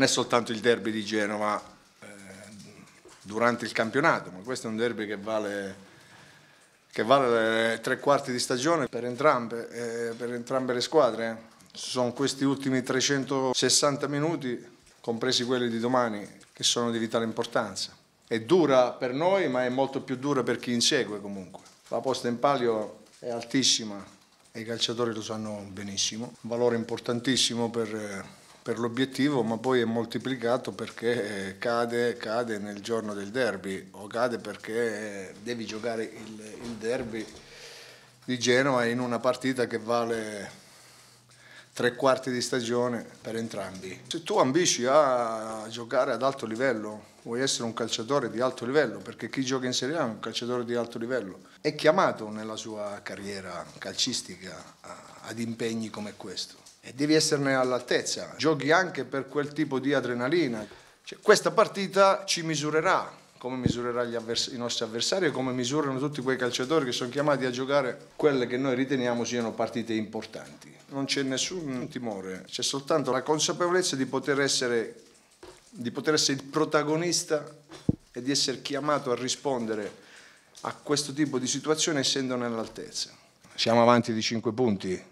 non è soltanto il derby di Genova eh, durante il campionato, ma questo è un derby che vale che vale tre quarti di stagione per entrambe, eh, per entrambe le squadre. Eh. Sono questi ultimi 360 minuti, compresi quelli di domani, che sono di vitale importanza. È dura per noi, ma è molto più dura per chi insegue comunque. La posta in palio è altissima e i calciatori lo sanno benissimo. Un valore importantissimo per eh, per l'obiettivo, ma poi è moltiplicato perché eh, cade, cade, nel giorno del derby o cade perché eh, devi giocare il, il derby di Genova in una partita che vale tre quarti di stagione per entrambi. Se tu ambisci a giocare ad alto livello, vuoi essere un calciatore di alto livello, perché chi gioca in Serie A è un calciatore di alto livello, è chiamato nella sua carriera calcistica ad impegni come questo. E devi esserne all'altezza, giochi anche per quel tipo di adrenalina. Cioè, questa partita ci misurerà come misurerà i nostri avversari e come misurano tutti quei calciatori che sono chiamati a giocare quelle che noi riteniamo siano partite importanti. Non c'è nessun timore, c'è soltanto la consapevolezza di poter, essere, di poter essere il protagonista e di essere chiamato a rispondere a questo tipo di situazione essendo nell'altezza. Siamo avanti di 5 punti,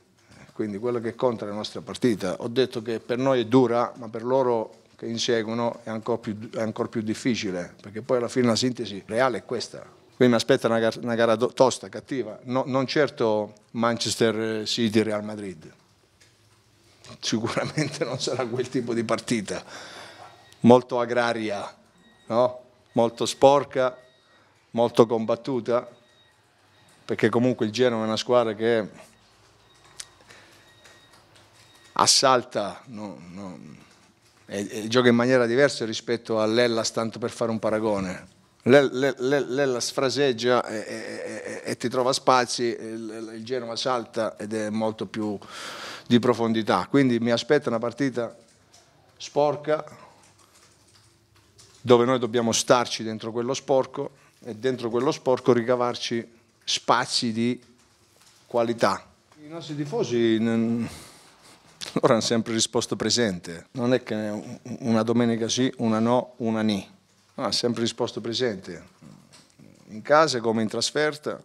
quindi quello che conta è la nostra partita. Ho detto che per noi è dura, ma per loro che inseguono è ancora più, ancor più difficile, perché poi alla fine la sintesi reale è questa. Quindi mi aspetta una, gara, una gara tosta, cattiva, no, non certo Manchester City-Real Madrid, sicuramente non sarà quel tipo di partita, molto agraria, no? molto sporca, molto combattuta, perché comunque il Genova è una squadra che assalta, no, e, gioca in maniera diversa rispetto all'Ellas, tanto per fare un paragone. L'Ellas fraseggia e, e, e, ti trova spazi, il, il Genova salta ed è molto più di profondità. Quindi mi aspetta una partita sporca dove noi dobbiamo starci dentro quello sporco e dentro quello sporco ricavarci spazi di qualità. I nostri tifosi Loro hanno sempre risposto presente, non è che una domenica sì, una no, una ni, no, hanno sempre risposto presente, in casa come in trasferta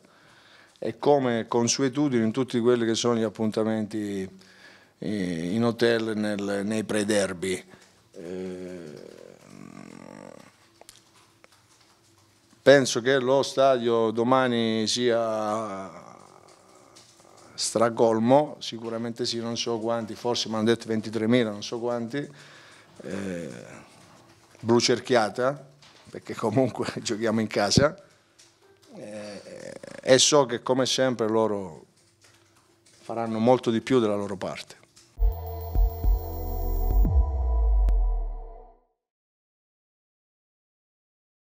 e come consuetudine in tutti quelli che sono gli appuntamenti eh, in hotel nel, nei pre-derby. Eh, penso che lo stadio domani sia stracolmo, sicuramente sì, non so quanti, forse mi hanno detto 23.000, non so quanti, eh, brucerchiata, perché comunque giochiamo in casa, eh, e so che come sempre loro faranno molto di più della loro parte.